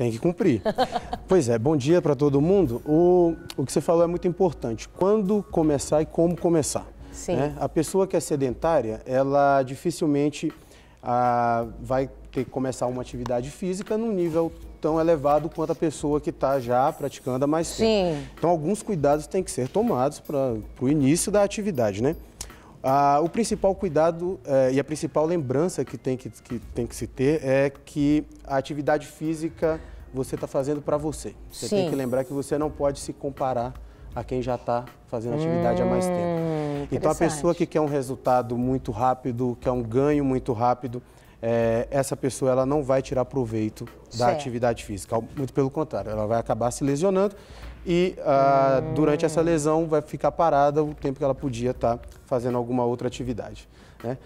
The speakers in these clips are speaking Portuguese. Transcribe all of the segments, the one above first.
Tem que cumprir. pois é, bom dia para todo mundo. O, o que você falou é muito importante. Quando começar e como começar. Sim. Né? A pessoa que é sedentária, ela dificilmente ah, vai ter que começar uma atividade física num nível tão elevado quanto a pessoa que está já praticando há mais tempo. Sim. Então, alguns cuidados têm que ser tomados para o início da atividade, né? Ah, o principal cuidado eh, e a principal lembrança que tem que, que tem que se ter é que a atividade física você está fazendo para você. Você Sim. tem que lembrar que você não pode se comparar a quem já está fazendo atividade hum, há mais hum, tempo. Então, a pessoa que quer um resultado muito rápido, quer um ganho muito rápido, é, essa pessoa ela não vai tirar proveito da atividade física. Muito pelo contrário, ela vai acabar se lesionando e ah, hum. durante essa lesão vai ficar parada o tempo que ela podia estar tá fazendo alguma outra atividade. Né?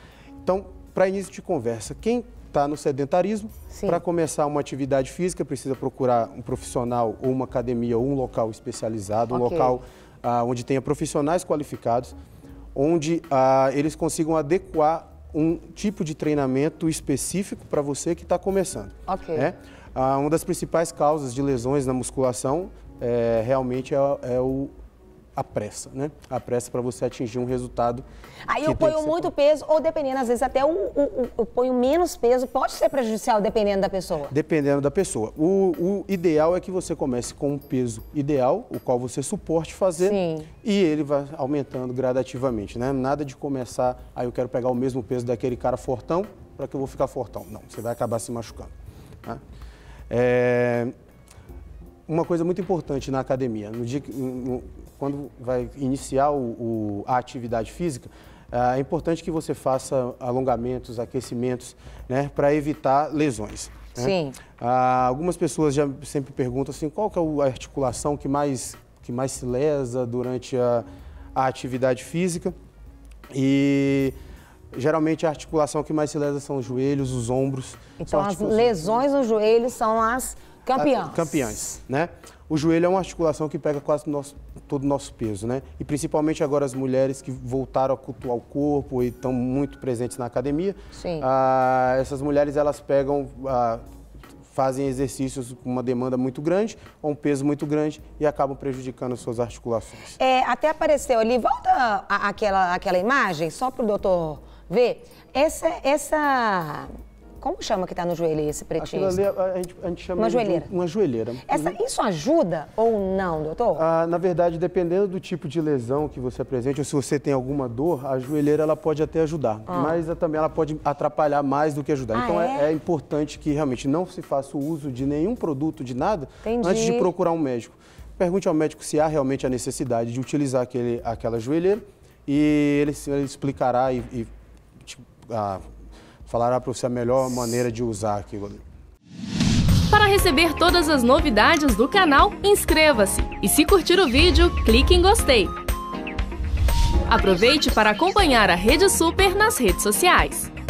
Então, para início de conversa, quem está no sedentarismo, para começar uma atividade física, precisa procurar um profissional ou uma academia ou um local especializado, okay. um local ah, onde tenha profissionais qualificados, onde ah, eles consigam adequar um tipo de treinamento específico para você que está começando. Ok. Né? Ah, uma das principais causas de lesões na musculação é, realmente é, é o a pressa, né? A pressa para você atingir um resultado. Aí eu ponho muito peso, ou dependendo, às vezes até o, o, eu ponho menos peso, pode ser prejudicial dependendo da pessoa? Dependendo da pessoa. O, o ideal é que você comece com um peso ideal, o qual você suporte fazer, Sim. e ele vai aumentando gradativamente, né? Nada de começar, aí ah, eu quero pegar o mesmo peso daquele cara fortão, para que eu vou ficar fortão. Não, você vai acabar se machucando. Né? É, uma coisa muito importante na academia. No dia, no, quando vai iniciar o, o, a atividade física, é, é importante que você faça alongamentos, aquecimentos, né, para evitar lesões. Né? Sim. Ah, algumas pessoas já sempre perguntam assim, qual que é a articulação que mais, que mais se lesa durante a, a atividade física? E geralmente a articulação que mais se lesa são os joelhos, os ombros. Então as lesões nos joelhos são as Campeões. Tá, campeões, né? O joelho é uma articulação que pega quase nosso, todo o nosso peso, né? E principalmente agora as mulheres que voltaram a cultuar o corpo e estão muito presentes na academia. Sim. Ah, essas mulheres, elas pegam... Ah, fazem exercícios com uma demanda muito grande ou um peso muito grande e acabam prejudicando suas articulações. É, até apareceu ali, volta aquela, aquela imagem, só para o doutor ver. Essa, essa como chama que está no joelho esse pretinho? ali a, a, gente, a gente chama uma joelheira. uma joelheira. Essa, uhum. isso ajuda ou não, doutor? Ah, na verdade, dependendo do tipo de lesão que você apresente ou se você tem alguma dor, a joelheira ela pode até ajudar, ah. mas eh, também ela pode atrapalhar mais do que ajudar. Ah, então é? é? é? importante que realmente não se faça o uso de nenhum produto, de nada, Entendi. antes de procurar um médico. Pergunte ao médico se há realmente a necessidade de utilizar aquele, aquela joelheira e ele, ele explicará e, e tipo, ah, falará para você a melhor maneira de usar aqui, Para receber todas as novidades do canal, inscreva-se e se curtir o vídeo, clique em gostei. Aproveite para acompanhar a Rede Super nas redes sociais.